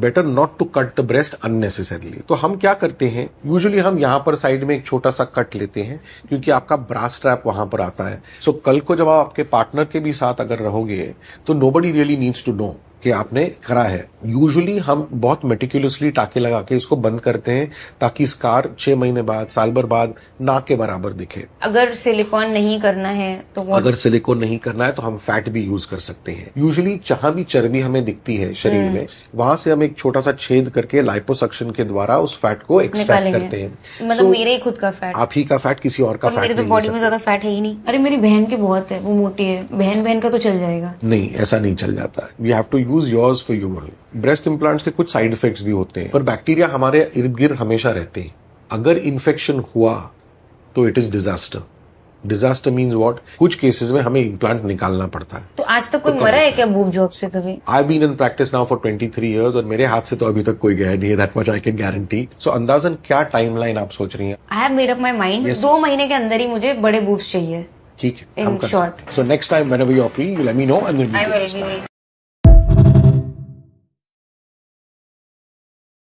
Better not to cut the breast unnecessarily तो हम क्या करते हैं यूजली हम यहाँ पर साइड में एक छोटा सा कट लेते हैं क्योंकि आपका ब्रास ट्रैप वहां पर आता है सो so, कल को जब आप आपके पार्टनर के भी साथ अगर रहोगे तो nobody really needs to know कि आपने करा है यूजुअली हम बहुत मेटिकुलसली टाके लगा के इसको बंद करते हैं ताकि स्कार छह महीने बाद साल भर बाद नाक के बराबर दिखे अगर सिलिकॉन नहीं करना है तो अगर सिलिकॉन नहीं करना है तो हम फैट भी यूज कर सकते हैं यूजुअली जहां भी चर्बी हमें दिखती है शरीर हम्म। में वहां से हम एक छोटा सा छेद करके लाइपोसक्शन के द्वारा उस फैट को एक्सट्रैक्ट करते हैं मतलब मेरे ही खुद का फैट आप ही का फैट किसी और का फैट तो बॉडी में ज्यादा फैट है ही नहीं अरे मेरी बहन की बहुत है वो मोटी है बहन बहन का तो चल जाएगा नहीं ऐसा नहीं चल जाता you have to use yours for your breast implants के कुछ साइड इफेक्ट्स भी होते हैं पर बैक्टीरिया हमारे इर्द गिर्द हमेशा रहते हैं अगर इन्फेक्शन हुआ तो it is disaster disaster means what कुछ केसेस में हमें इम्प्लांट निकालना पड़ता है तो आज तक तो कोई तो मरा है क्या बूब जॉब से कभी I been in practice now for twenty three year और मेरे हाथ से तो अभी तक कोई गया नहीं है that much I can guarantee so अंदाजन क्या टाइमलाइन आप सोच रही है I have made up my mind दो महीने के अंदर ही मुझे बड़े बूब्स चाहिए ठीक है so next time whenever you are free you let me know and